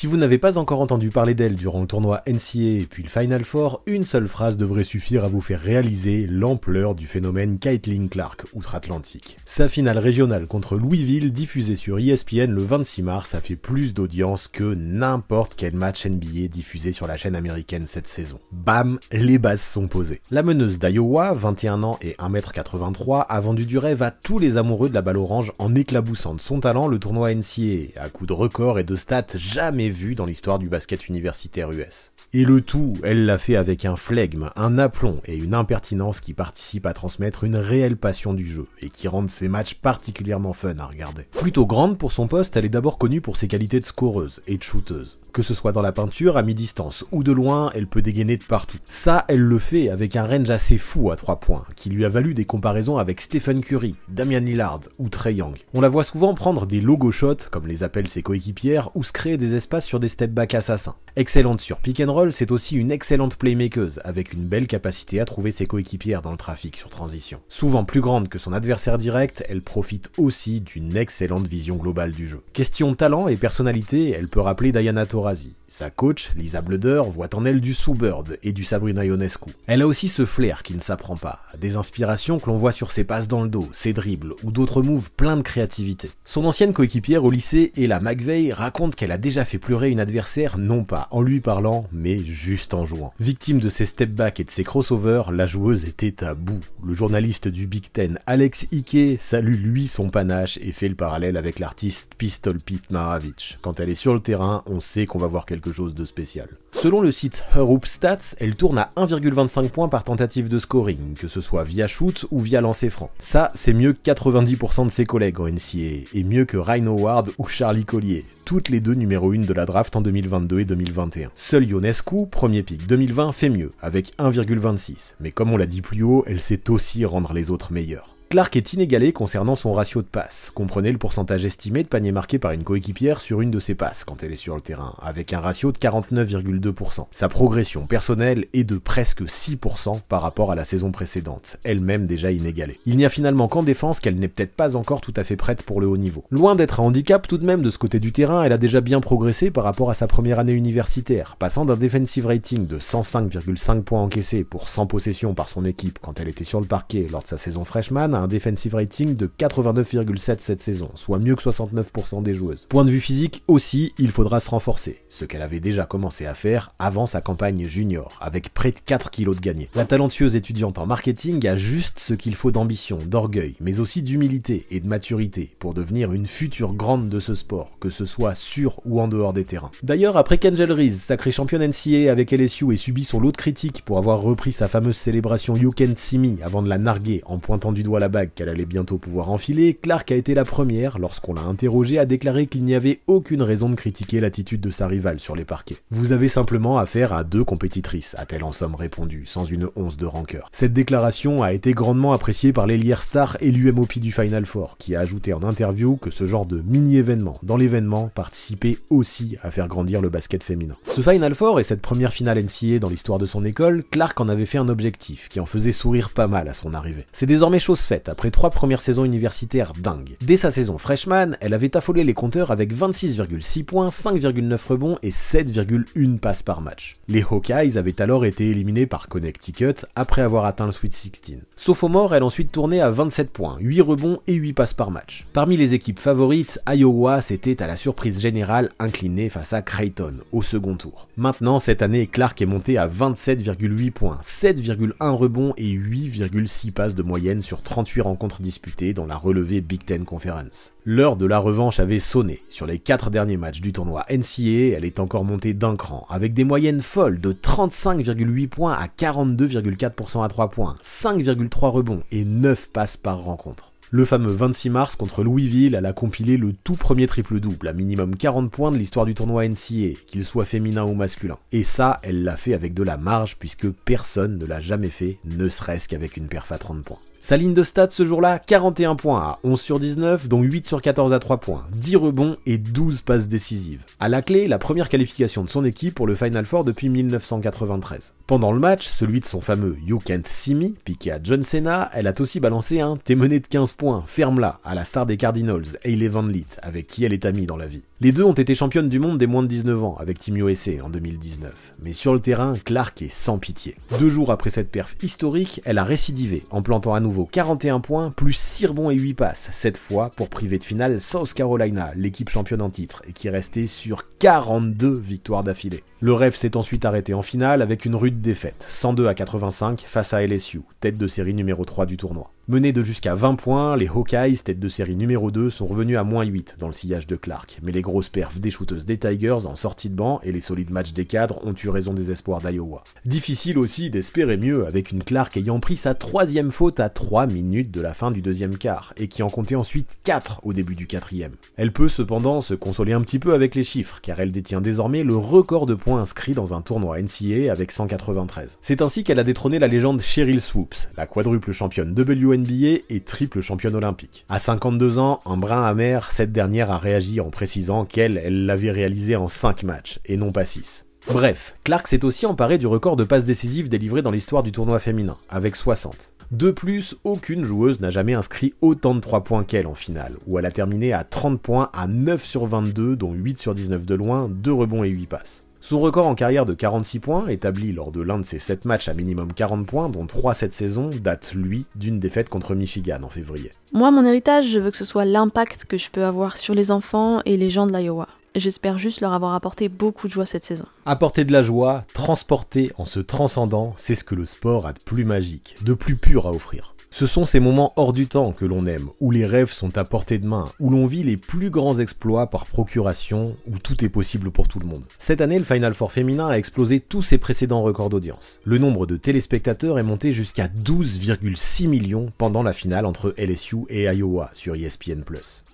Si vous n'avez pas encore entendu parler d'elle durant le tournoi NCA et puis le Final Four, une seule phrase devrait suffire à vous faire réaliser l'ampleur du phénomène Caitlin Clark outre-Atlantique. Sa finale régionale contre Louisville, diffusée sur ESPN le 26 mars, a fait plus d'audience que n'importe quel match NBA diffusé sur la chaîne américaine cette saison. Bam, les bases sont posées. La meneuse d'Iowa, 21 ans et 1m83, a vendu du rêve à tous les amoureux de la balle orange en éclaboussant de son talent le tournoi NCA, à coups de records et de stats jamais vu dans l'histoire du basket universitaire US. Et le tout, elle l'a fait avec un flegme, un aplomb et une impertinence qui participent à transmettre une réelle passion du jeu et qui rendent ses matchs particulièrement fun à regarder. Plutôt grande pour son poste, elle est d'abord connue pour ses qualités de scoreuse et de shooteuse. Que ce soit dans la peinture, à mi-distance ou de loin, elle peut dégainer de partout. Ça, elle le fait avec un range assez fou à 3 points, qui lui a valu des comparaisons avec Stephen Curry, Damian Lillard ou Trey Young. On la voit souvent prendre des logo shots, comme les appellent ses coéquipières, ou se créer des espaces sur des step-back assassins. Excellente sur pick and roll, c'est aussi une excellente playmaker avec une belle capacité à trouver ses coéquipières dans le trafic sur transition. Souvent plus grande que son adversaire direct, elle profite aussi d'une excellente vision globale du jeu. Question talent et personnalité, elle peut rappeler Diana Taurasi. Sa coach, Lisa Bleder voit en elle du Bird et du Sabrina Ionescu. Elle a aussi ce flair qui ne s'apprend pas, des inspirations que l'on voit sur ses passes dans le dos, ses dribbles ou d'autres moves pleins de créativité. Son ancienne coéquipière au lycée, Ella McVeigh, raconte qu'elle a déjà fait pleurer une adversaire non pas en lui parlant, mais juste en jouant. Victime de ses step back et de ses crossovers, la joueuse était à bout. Le journaliste du Big Ten, Alex Ike, salue lui son panache et fait le parallèle avec l'artiste Pistol Pete Maravich. Quand elle est sur le terrain, on sait qu'on va voir quelque chose de spécial. Selon le site Stats, elle tourne à 1,25 points par tentative de scoring, que ce soit via shoot ou via lancer franc. Ça, c'est mieux que 90% de ses collègues en NCA, et mieux que Ryan Howard ou Charlie Collier, toutes les deux numéro 1 de la draft en 2022 et 2021. Seul Ionescu, premier pick 2020, fait mieux, avec 1,26, mais comme on l'a dit plus haut, elle sait aussi rendre les autres meilleurs. Clark est inégalé concernant son ratio de passes. Comprenez le pourcentage estimé de panier marqué par une coéquipière sur une de ses passes quand elle est sur le terrain, avec un ratio de 49,2%. Sa progression personnelle est de presque 6% par rapport à la saison précédente, elle-même déjà inégalée. Il n'y a finalement qu'en défense qu'elle n'est peut-être pas encore tout à fait prête pour le haut niveau. Loin d'être un handicap tout de même de ce côté du terrain, elle a déjà bien progressé par rapport à sa première année universitaire, passant d'un defensive rating de 105,5 points encaissés pour 100 possessions par son équipe quand elle était sur le parquet lors de sa saison freshman un defensive rating de 89,7 cette saison, soit mieux que 69% des joueuses. Point de vue physique aussi, il faudra se renforcer, ce qu'elle avait déjà commencé à faire avant sa campagne junior, avec près de 4 kilos de gagné. La talentueuse étudiante en marketing a juste ce qu'il faut d'ambition, d'orgueil, mais aussi d'humilité et de maturité pour devenir une future grande de ce sport, que ce soit sur ou en dehors des terrains. D'ailleurs, après qu'Angel Reese, sacrée championne NCAA avec LSU et subi son lot de critiques pour avoir repris sa fameuse célébration You Can't See Me avant de la narguer en pointant du doigt la bague qu'elle allait bientôt pouvoir enfiler, Clark a été la première, lorsqu'on l'a interrogée, à déclarer qu'il n'y avait aucune raison de critiquer l'attitude de sa rivale sur les parquets. Vous avez simplement affaire à deux compétitrices, a-t-elle en somme répondu, sans une once de rancœur. Cette déclaration a été grandement appréciée par l'Elière Star et l'UMOP du Final Four, qui a ajouté en interview que ce genre de mini-événement dans l'événement participait aussi à faire grandir le basket féminin. Ce Final Four et cette première finale NCA dans l'histoire de son école, Clark en avait fait un objectif qui en faisait sourire pas mal à son arrivée. C'est désormais chose faite après trois premières saisons universitaires dingues. Dès sa saison freshman, elle avait affolé les compteurs avec 26,6 points, 5,9 rebonds et 7,1 passes par match. Les Hawkeyes avaient alors été éliminés par Connecticut après avoir atteint le Sweet 16. Sophomore, elle ensuite tournait à 27 points, 8 rebonds et 8 passes par match. Parmi les équipes favorites, Iowa s'était à la surprise générale inclinée face à Creighton au second tour. Maintenant, cette année, Clark est monté à 27,8 points, 7,1 rebonds et 8,6 passes de moyenne sur 38% rencontres disputées dans la relevée Big Ten Conference. L'heure de la revanche avait sonné. Sur les 4 derniers matchs du tournoi NCAA, elle est encore montée d'un cran, avec des moyennes folles de 35,8 points à 42,4% à 3 points, 5,3 rebonds et 9 passes par rencontre. Le fameux 26 mars contre Louisville, elle a compilé le tout premier triple-double, à minimum 40 points de l'histoire du tournoi NCA, qu'il soit féminin ou masculin. Et ça, elle l'a fait avec de la marge puisque personne ne l'a jamais fait, ne serait-ce qu'avec une perf à 30 points. Sa ligne de stats ce jour-là, 41 points à 11 sur 19, dont 8 sur 14 à 3 points, 10 rebonds et 12 passes décisives. À la clé, la première qualification de son équipe pour le Final Four depuis 1993. Pendant le match, celui de son fameux You Can't See Me, piqué à John Cena, elle a aussi balancé un T'es mené de 15 points, ferme-la à la star des Cardinals, Hayley Van Litt, avec qui elle est amie dans la vie. Les deux ont été championnes du monde des moins de 19 ans avec Timio USA en 2019, mais sur le terrain, Clark est sans pitié. Deux jours après cette perf historique, elle a récidivé en plantant à nouveau 41 points, plus 6 rebonds et 8 passes, cette fois pour priver de finale South Carolina, l'équipe championne en titre, et qui restait sur 42 victoires d'affilée. Le rêve s'est ensuite arrêté en finale avec une rude défaite, 102 à 85 face à LSU, tête de série numéro 3 du tournoi. Menés de jusqu'à 20 points, les Hawkeyes, tête de série numéro 2, sont revenus à moins 8 dans le sillage de Clark, mais les grosses perfs des shooteuses des Tigers en sortie de banc et les solides matchs des cadres ont eu raison des espoirs d'Iowa. Difficile aussi d'espérer mieux avec une Clark ayant pris sa troisième faute à 3 minutes de la fin du deuxième quart, et qui en comptait ensuite 4 au début du quatrième. Elle peut cependant se consoler un petit peu avec les chiffres, car elle détient désormais le record de points inscrits dans un tournoi NCA avec 193. C'est ainsi qu'elle a détrôné la légende Cheryl Swoops, la quadruple championne WNBA billets et triple championne olympique. À 52 ans, un brin amer, cette dernière a réagi en précisant qu'elle, elle l'avait réalisé en 5 matchs, et non pas 6. Bref, Clark s'est aussi emparé du record de passes décisives délivrées dans l'histoire du tournoi féminin, avec 60. De plus, aucune joueuse n'a jamais inscrit autant de 3 points qu'elle en finale, où elle a terminé à 30 points à 9 sur 22, dont 8 sur 19 de loin, 2 rebonds et 8 passes. Son record en carrière de 46 points, établi lors de l'un de ses 7 matchs à minimum 40 points, dont 3 cette saison, date, lui, d'une défaite contre Michigan en février. Moi, mon héritage, je veux que ce soit l'impact que je peux avoir sur les enfants et les gens de l'Iowa. J'espère juste leur avoir apporté beaucoup de joie cette saison. Apporter de la joie, transporter en se transcendant, c'est ce que le sport a de plus magique, de plus pur à offrir. Ce sont ces moments hors du temps que l'on aime, où les rêves sont à portée de main, où l'on vit les plus grands exploits par procuration, où tout est possible pour tout le monde. Cette année, le Final Four féminin a explosé tous ses précédents records d'audience. Le nombre de téléspectateurs est monté jusqu'à 12,6 millions pendant la finale entre LSU et Iowa sur ESPN+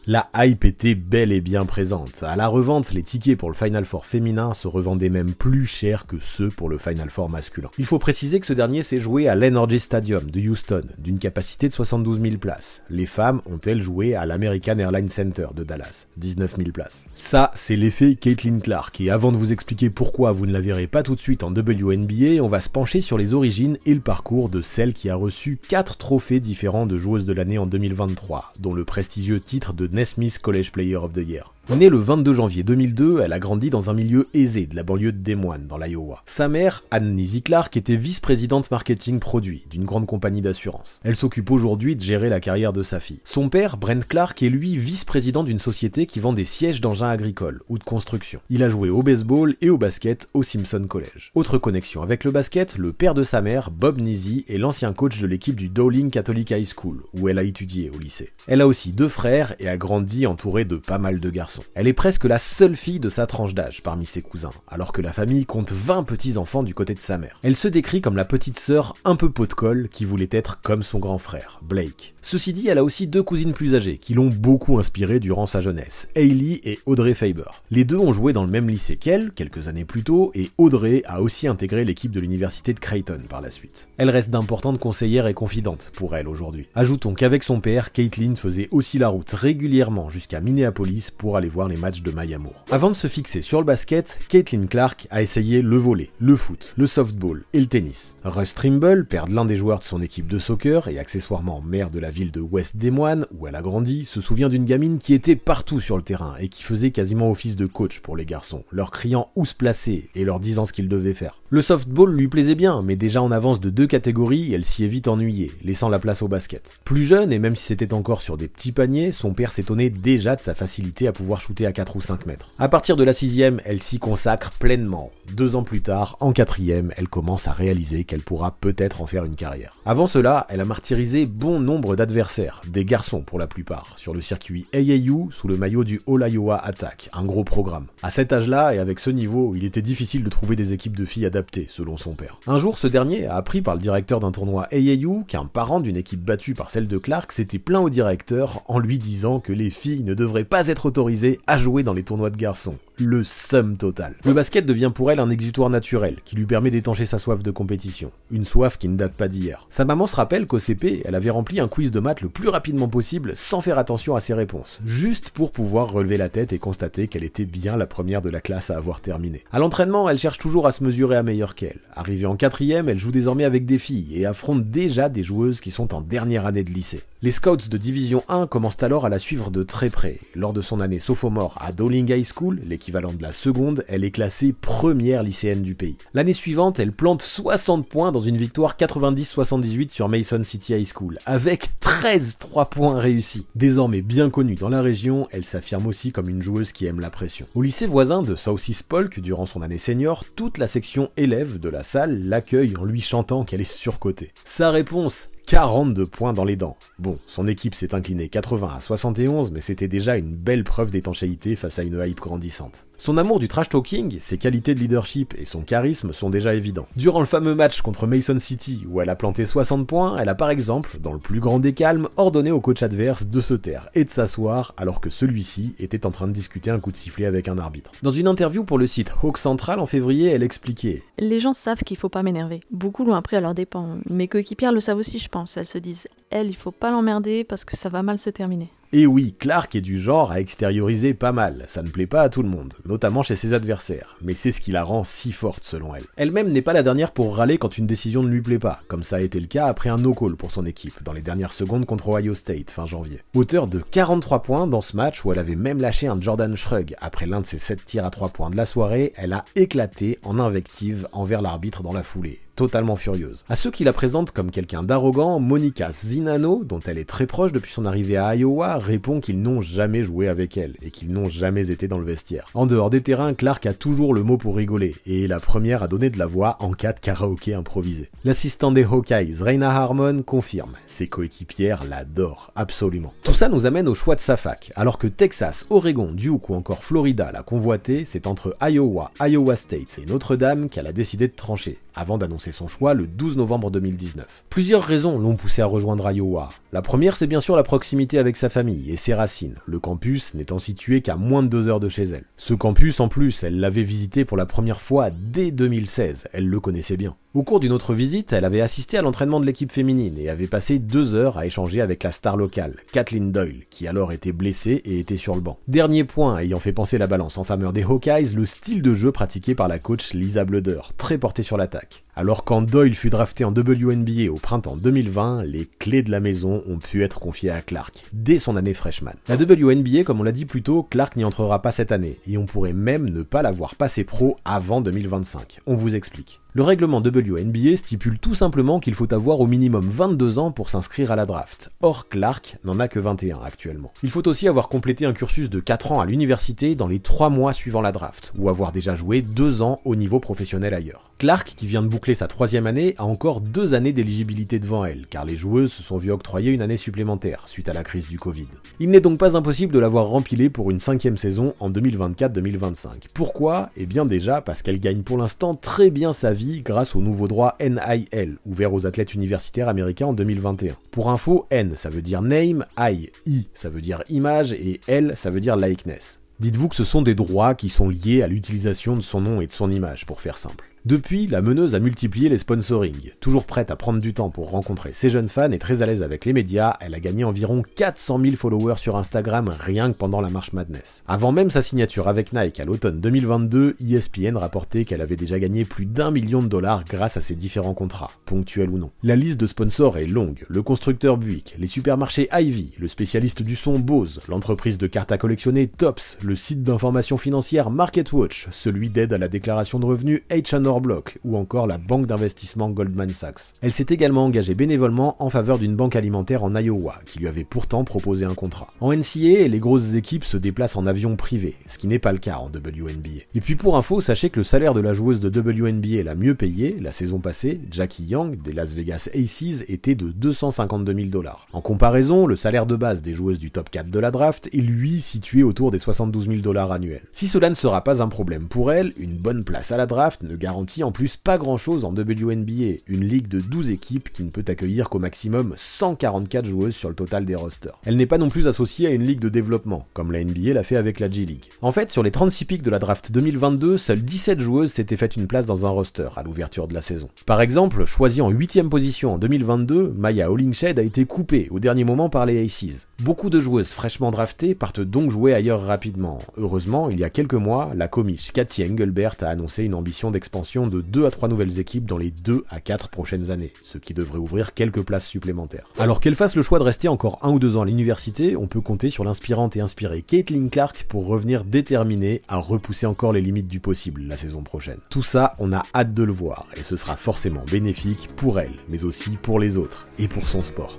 la hype était bel et bien présente. À la revente, les tickets pour le Final Four féminin se revendaient même plus cher que ceux pour le Final Four masculin. Il faut préciser que ce dernier s'est joué à l'Energy Stadium de Houston, d'une capacité de 72 000 places. Les femmes ont-elles joué à l'American Airlines Center de Dallas, 19 000 places. Ça, c'est l'effet Caitlin Clark, et avant de vous expliquer pourquoi vous ne la verrez pas tout de suite en WNBA, on va se pencher sur les origines et le parcours de celle qui a reçu 4 trophées différents de joueuses de l'année en 2023, dont le prestigieux titre de Nesmith College Player of the Year. Née le 22 janvier 2002, elle a grandi dans un milieu aisé de la banlieue de Des Moines, dans l'Iowa. Sa mère, Anne Nisi Clark, était vice-présidente marketing produit d'une grande compagnie d'assurance. Elle s'occupe aujourd'hui de gérer la carrière de sa fille. Son père, Brent Clark, est lui vice-président d'une société qui vend des sièges d'engins agricoles ou de construction. Il a joué au baseball et au basket au Simpson College. Autre connexion avec le basket, le père de sa mère, Bob Nisi, est l'ancien coach de l'équipe du Dowling Catholic High School, où elle a étudié au lycée. Elle a aussi deux frères et a grandi entourée de pas mal de garçons. Elle est presque la seule fille de sa tranche d'âge parmi ses cousins, alors que la famille compte 20 petits-enfants du côté de sa mère. Elle se décrit comme la petite sœur un peu pot de colle qui voulait être comme son grand frère, Blake. Ceci dit, elle a aussi deux cousines plus âgées qui l'ont beaucoup inspirée durant sa jeunesse, Hailey et Audrey Faber. Les deux ont joué dans le même lycée qu'elle, quelques années plus tôt, et Audrey a aussi intégré l'équipe de l'université de Creighton par la suite. Elle reste d'importantes conseillères et confidentes pour elle aujourd'hui. Ajoutons qu'avec son père, Caitlin faisait aussi la route régulièrement jusqu'à Minneapolis pour aller voir les matchs de Mayamour. Avant de se fixer sur le basket, Caitlin Clark a essayé le volley, le foot, le softball et le tennis. Russ Trimble, père de l'un des joueurs de son équipe de soccer et accessoirement maire de la ville de West Des Moines où elle a grandi, se souvient d'une gamine qui était partout sur le terrain et qui faisait quasiment office de coach pour les garçons, leur criant où se placer et leur disant ce qu'ils devaient faire. Le softball lui plaisait bien, mais déjà en avance de deux catégories, elle s'y est vite ennuyée, laissant la place au basket. Plus jeune, et même si c'était encore sur des petits paniers, son père s'étonnait déjà de sa facilité à pouvoir shooter à 4 ou 5 mètres. À partir de la sixième, elle s'y consacre pleinement. Deux ans plus tard, en quatrième, elle commence à réaliser qu'elle pourra peut-être en faire une carrière. Avant cela, elle a martyrisé bon nombre d'adversaires, des garçons pour la plupart, sur le circuit AAU sous le maillot du Iowa Attack, un gros programme. À cet âge-là et avec ce niveau, il était difficile de trouver des équipes de filles adaptées selon son père. Un jour, ce dernier a appris par le directeur d'un tournoi AAU qu'un parent d'une équipe battue par celle de Clark s'était plaint au directeur en lui disant que les filles ne devraient pas être autorisées à jouer dans les tournois de garçons le sum total. Le basket devient pour elle un exutoire naturel qui lui permet d'étancher sa soif de compétition, une soif qui ne date pas d'hier. Sa maman se rappelle qu'au CP, elle avait rempli un quiz de maths le plus rapidement possible sans faire attention à ses réponses, juste pour pouvoir relever la tête et constater qu'elle était bien la première de la classe à avoir terminé. À l'entraînement, elle cherche toujours à se mesurer à meilleur qu'elle. Arrivée en quatrième, elle joue désormais avec des filles et affronte déjà des joueuses qui sont en dernière année de lycée. Les scouts de Division 1 commencent alors à la suivre de très près. Lors de son année sophomore à Dowling High School, l'équivalent de la seconde, elle est classée première lycéenne du pays. L'année suivante, elle plante 60 points dans une victoire 90-78 sur Mason City High School, avec 13 3 points réussis. Désormais bien connue dans la région, elle s'affirme aussi comme une joueuse qui aime la pression. Au lycée voisin de South East Polk, durant son année senior, toute la section élève de la salle l'accueille en lui chantant qu'elle est surcotée. Sa réponse 42 points dans les dents. Bon, son équipe s'est inclinée 80 à 71, mais c'était déjà une belle preuve d'étanchéité face à une hype grandissante. Son amour du trash talking, ses qualités de leadership et son charisme sont déjà évidents. Durant le fameux match contre Mason City où elle a planté 60 points, elle a par exemple, dans le plus grand des calmes, ordonné au coach adverse de se taire et de s'asseoir alors que celui-ci était en train de discuter un coup de sifflet avec un arbitre. Dans une interview pour le site Hawk Central en février, elle expliquait Les gens savent qu'il faut pas m'énerver. Beaucoup l'ont appris à leur dépens. Mes coéquipières le savent aussi, je pense. Elles se disent Elle, il faut pas l'emmerder parce que ça va mal se terminer. Et oui, Clark est du genre à extérioriser pas mal, ça ne plaît pas à tout le monde, notamment chez ses adversaires, mais c'est ce qui la rend si forte selon elle. Elle-même n'est pas la dernière pour râler quand une décision ne lui plaît pas, comme ça a été le cas après un no-call pour son équipe, dans les dernières secondes contre Ohio State fin janvier. Auteur de 43 points dans ce match où elle avait même lâché un Jordan Shrug après l'un de ses 7 tirs à 3 points de la soirée, elle a éclaté en invective envers l'arbitre dans la foulée, totalement furieuse. À ceux qui la présentent comme quelqu'un d'arrogant, Monica Zinano, dont elle est très proche depuis son arrivée à Iowa, répond qu'ils n'ont jamais joué avec elle et qu'ils n'ont jamais été dans le vestiaire. En dehors des terrains, Clark a toujours le mot pour rigoler et est la première à donner de la voix en cas de karaoké improvisé. L'assistant des Hawkeyes, Reina Harmon, confirme, ses coéquipières l'adorent absolument. Tout ça nous amène au choix de sa fac. Alors que Texas, Oregon, Duke ou encore Florida l'a convoité, c'est entre Iowa, Iowa State et Notre-Dame qu'elle a décidé de trancher avant d'annoncer son choix le 12 novembre 2019. Plusieurs raisons l'ont poussé à rejoindre Iowa. La première, c'est bien sûr la proximité avec sa famille et ses racines, le campus n'étant situé qu'à moins de deux heures de chez elle. Ce campus, en plus, elle l'avait visité pour la première fois dès 2016, elle le connaissait bien. Au cours d'une autre visite, elle avait assisté à l'entraînement de l'équipe féminine et avait passé deux heures à échanger avec la star locale, Kathleen Doyle, qui alors était blessée et était sur le banc. Dernier point ayant fait penser la balance en faveur des Hawkeyes, le style de jeu pratiqué par la coach Lisa Blöder, très porté sur l'attaque. Alors quand Doyle fut drafté en WNBA au printemps 2020, les clés de la maison ont pu être confiés à Clark, dès son année freshman. La WNBA, comme on l'a dit plus tôt, Clark n'y entrera pas cette année, et on pourrait même ne pas l'avoir passé pro avant 2025. On vous explique. Le règlement WNBA stipule tout simplement qu'il faut avoir au minimum 22 ans pour s'inscrire à la draft. Or, Clark n'en a que 21 actuellement. Il faut aussi avoir complété un cursus de 4 ans à l'université dans les 3 mois suivant la draft, ou avoir déjà joué 2 ans au niveau professionnel ailleurs. Clark, qui vient de boucler sa troisième année, a encore 2 années d'éligibilité devant elle, car les joueuses se sont vues octroyer une année supplémentaire suite à la crise du Covid. Il n'est donc pas impossible de l'avoir rempilée pour une cinquième saison en 2024-2025. Pourquoi Eh bien déjà parce qu'elle gagne pour l'instant très bien sa vie grâce au nouveau droit NIL, ouvert aux athlètes universitaires américains en 2021. Pour info, N ça veut dire name, I, I ça veut dire image et L ça veut dire likeness. Dites-vous que ce sont des droits qui sont liés à l'utilisation de son nom et de son image, pour faire simple. Depuis, la meneuse a multiplié les sponsorings. Toujours prête à prendre du temps pour rencontrer ses jeunes fans et très à l'aise avec les médias, elle a gagné environ 400 000 followers sur Instagram rien que pendant la marche Madness. Avant même sa signature avec Nike à l'automne 2022, ESPN rapportait qu'elle avait déjà gagné plus d'un million de dollars grâce à ses différents contrats, ponctuels ou non. La liste de sponsors est longue. Le constructeur Buick, les supermarchés Ivy, le spécialiste du son Bose, l'entreprise de cartes à collectionner Tops, le site d'information financière MarketWatch, celui d'aide à la déclaration de revenus H&R bloc, ou encore la banque d'investissement Goldman Sachs. Elle s'est également engagée bénévolement en faveur d'une banque alimentaire en Iowa, qui lui avait pourtant proposé un contrat. En NCA, les grosses équipes se déplacent en avion privé, ce qui n'est pas le cas en WNBA. Et puis pour info, sachez que le salaire de la joueuse de WNBA la mieux payée, la saison passée, Jackie Young des Las Vegas Aces, était de 252 000 dollars. En comparaison, le salaire de base des joueuses du top 4 de la draft est lui situé autour des 72 000 dollars annuels. Si cela ne sera pas un problème pour elle, une bonne place à la draft ne garantit en plus pas grand-chose en WNBA, une ligue de 12 équipes qui ne peut accueillir qu'au maximum 144 joueuses sur le total des rosters. Elle n'est pas non plus associée à une ligue de développement, comme la NBA l'a fait avec la G League. En fait, sur les 36 pics de la draft 2022, seules 17 joueuses s'étaient faites une place dans un roster à l'ouverture de la saison. Par exemple, choisie en 8ème position en 2022, Maya hollingshed a été coupée au dernier moment par les Aces. Beaucoup de joueuses fraîchement draftées partent donc jouer ailleurs rapidement. Heureusement, il y a quelques mois, la comiche Cathy Engelbert a annoncé une ambition d'expansion de 2 à 3 nouvelles équipes dans les 2 à 4 prochaines années, ce qui devrait ouvrir quelques places supplémentaires. Alors qu'elle fasse le choix de rester encore un ou deux ans à l'université, on peut compter sur l'inspirante et inspirée Caitlin Clark pour revenir déterminée à repousser encore les limites du possible la saison prochaine. Tout ça, on a hâte de le voir, et ce sera forcément bénéfique pour elle, mais aussi pour les autres, et pour son sport.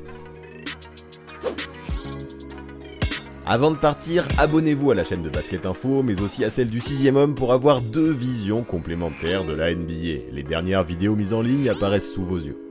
Avant de partir, abonnez-vous à la chaîne de Basket Info, mais aussi à celle du 6ème homme pour avoir deux visions complémentaires de la NBA. Les dernières vidéos mises en ligne apparaissent sous vos yeux.